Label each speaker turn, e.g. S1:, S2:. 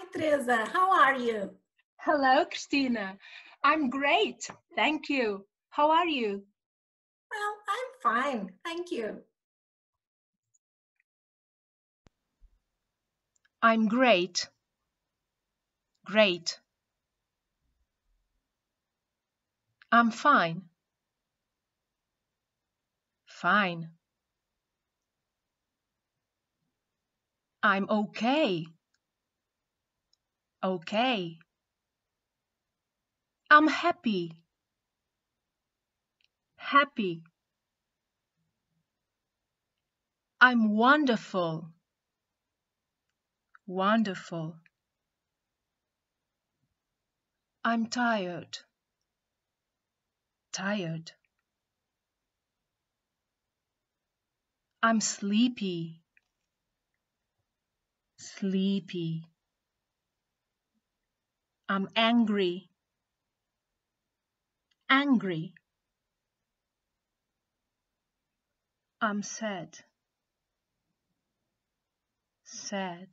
S1: Hi, Teresa. How are you? Hello, Christina. I'm great. Thank you. How are you? Well, I'm fine. Thank you.
S2: I'm great. Great. I'm fine. Fine. I'm okay okay. I'm happy. Happy. I'm wonderful. Wonderful. I'm tired. Tired. I'm sleepy. Sleepy. I'm angry. Angry. I'm sad. Sad.